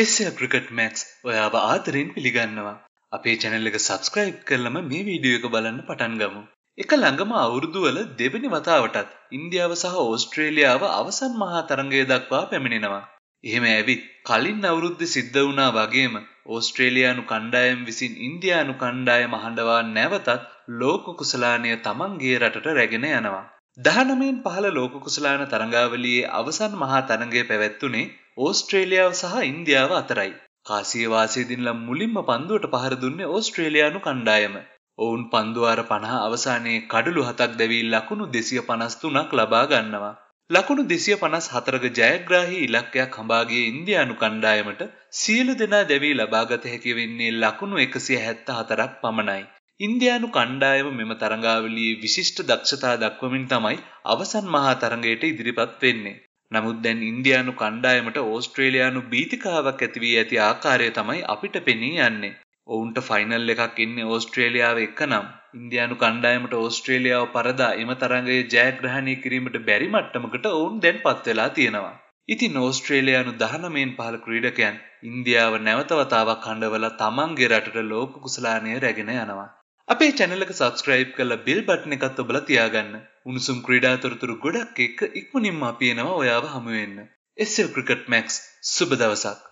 එස්ය cricket maths ඔයාව ආතරෙන් පිළිගන්නවා. අපේ චැනල්ලක සබස්ක්‍රයිබ් කරලම මේ වීඩියෝ එක බලන්න පටන් ගමු. එක ළඟම අවුරුදුවල දෙවනි වතාවටත් ඉන්දියාව සහ ඕස්ට්‍රේලියාව අවසන් මහා තරංගය දක්වා පැමිණෙනවා. එහෙම ඇවිත් කලින් අවුරුද්ධ සිද්ධ වුණා වගේම ඕස්ට්‍රේලයානු කණ්ඩායම් විසින් ඉන්දයානු කණ්ඩායම හඬවා නැවතත් ලෝක කුසලානය තමන්ගේ රටට රැගෙන යනවා. දහනමෙන් පහළ ලෝක කුසලාන තරඟාවලියේ අවසන් මහා තරඟය පැවැත්තුනේ ඕස්ට්‍රේලියාව සහ ඉන්දියාව අතරයි. කාසියවාසයදිනල මුලින්ම පන්දුවට පහර දුන්නේ ඕස්ට්‍රේලයානු කණ්ඩායම. ඔවුන් පන්දුවාර පණහා අවසානයේ කඩළු හතක් දැවී ලකුණු දෙසිය පනස්තුනක් ලබා ගන්නවා. ලකුණු දෙසිය පනස් හතරග ජයග්‍රාහි ඉලක්කයක් හඹාගේ ඉන්දයානු කණ්ඩායමට සියලු දෙනා දැවී ලබාගත හැකි වෙන්නේ ලකුණු එකසිය හැත්ත හතරක් පමණයි. ඉන්දයානු කණ්ඩායම මෙම තරඟාවලී විශිෂ්ට දක්ෂතා දක්වමින් තමයි අවසන් මහා තරඟයට ඉදිරිපත් වෙන්නේ. නමුත් දැන් ඉන්දයානු කණ්ඩායමට ඕස්ට්‍රේලයානු බීතිකාවක් ඇතිවී ඇති ආකාරය තමයි අපිට පෙනී යන්නේ. ඔවුන්ට ෆයිනල් එකක් ඉන්න ඕස්ට්‍රේලියාව එක්ක නම් ඉන්දයානු කණ්ඩායමට ඕස්ට්‍රේලියාව පරදා එම තරගේ ජයග්‍රහණය කිරීමට බැරි මට්ටමකට ඔවුන් දැන් පත්වෙලා තියෙනවා. ඉතින් ඕස්ට්‍රේලයානු දහනමයෙන් පහළ ක්‍රීඩකයන් ඉන්දියාව නැවතවතාවක් කණ්ඩවල තමන්ගේ රටට ලෝක කුසලානය රැගෙන යනවා. අපේ චැනලක සබස්ක්‍රයිබ් කල බිල් බට්න එකත් ඔබල තියාගන්න උණුසුම් ක්‍රඩාතොරතුරු ගොඩක් එක්ක ඉක්මනින්ම අපියනවා ඔයාව හමුවෙන්න එස්සල් ක්‍රිකට් මැක්ස් සුබ දවසක්